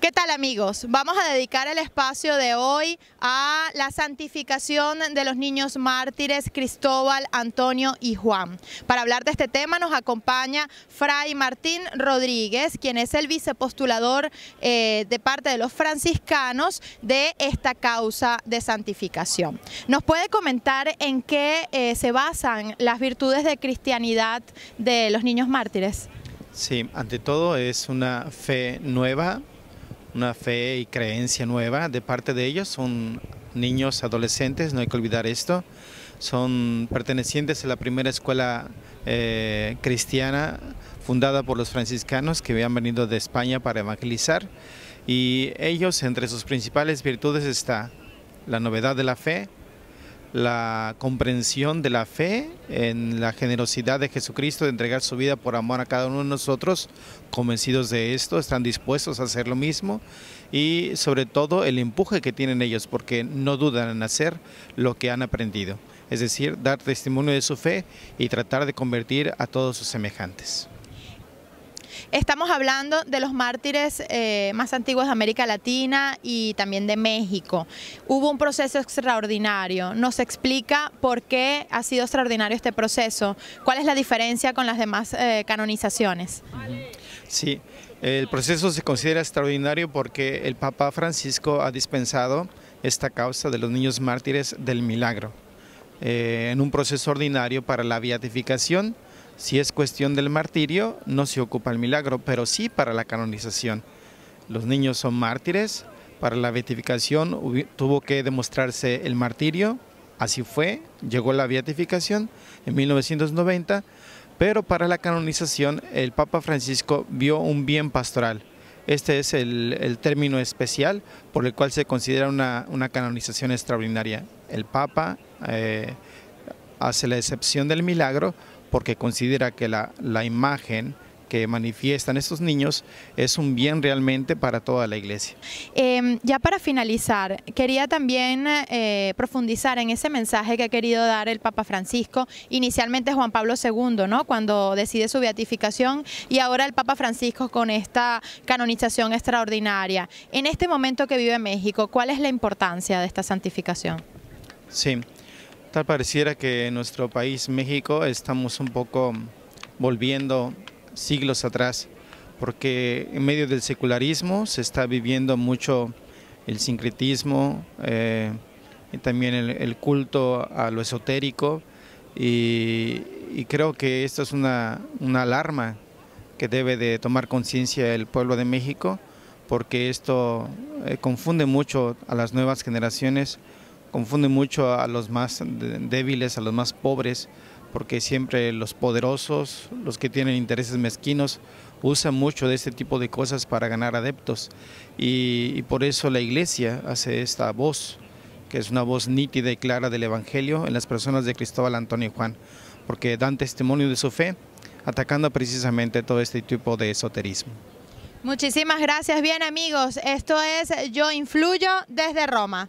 ¿Qué tal amigos? Vamos a dedicar el espacio de hoy a la santificación de los niños mártires Cristóbal, Antonio y Juan. Para hablar de este tema nos acompaña Fray Martín Rodríguez, quien es el vicepostulador eh, de parte de los franciscanos de esta causa de santificación. ¿Nos puede comentar en qué eh, se basan las virtudes de cristianidad de los niños mártires? Sí, ante todo es una fe nueva una fe y creencia nueva de parte de ellos. Son niños, adolescentes, no hay que olvidar esto. Son pertenecientes a la primera escuela eh, cristiana fundada por los franciscanos que habían venido de España para evangelizar. Y ellos, entre sus principales virtudes está la novedad de la fe, la comprensión de la fe, en la generosidad de Jesucristo de entregar su vida por amor a cada uno de nosotros, convencidos de esto, están dispuestos a hacer lo mismo y sobre todo el empuje que tienen ellos porque no dudan en hacer lo que han aprendido, es decir, dar testimonio de su fe y tratar de convertir a todos sus semejantes. Estamos hablando de los mártires eh, más antiguos de América Latina y también de México. Hubo un proceso extraordinario. Nos explica por qué ha sido extraordinario este proceso. ¿Cuál es la diferencia con las demás eh, canonizaciones? Sí, el proceso se considera extraordinario porque el Papa Francisco ha dispensado esta causa de los niños mártires del milagro eh, en un proceso ordinario para la beatificación si es cuestión del martirio, no se ocupa el milagro, pero sí para la canonización. Los niños son mártires, para la beatificación tuvo que demostrarse el martirio, así fue, llegó la beatificación en 1990, pero para la canonización el Papa Francisco vio un bien pastoral. Este es el, término especial por el cual se considera una, canonización extraordinaria. El Papa eh, hace la excepción del milagro porque considera que la, imagen que manifiestan estos niños es un bien realmente para toda la iglesia. Em, ya para finalizar, quería también eh, profundizar en ese mensaje que ha querido dar el Papa Francisco, inicialmente Juan Pablo II, ¿no? cuando decide su beatificación, y ahora el Papa Francisco con esta canonización extraordinaria. En este momento que vive México, ¿cuál es la importancia de esta santificación? Sí pareciera que en nuestro país, México, estamos un poco volviendo siglos atrás, porque en medio del secularismo se está viviendo mucho el sincretismo, eh, y también el, culto a lo esotérico, y, creo que esto es una, alarma que debe de tomar conciencia el pueblo de México, porque esto eh, confunde mucho a las nuevas generaciones confunde mucho a los más débiles, a los más pobres, porque siempre los poderosos, los que tienen intereses mezquinos, usan mucho de este tipo de cosas para ganar adeptos. Y, por eso la iglesia hace esta voz, que es una voz nítida y clara del Evangelio en las personas de Cristóbal, Antonio y Juan, porque dan testimonio de su fe, atacando precisamente todo este tipo de esoterismo. Muchísimas gracias. Bien amigos, esto es Yo Influyo desde Roma.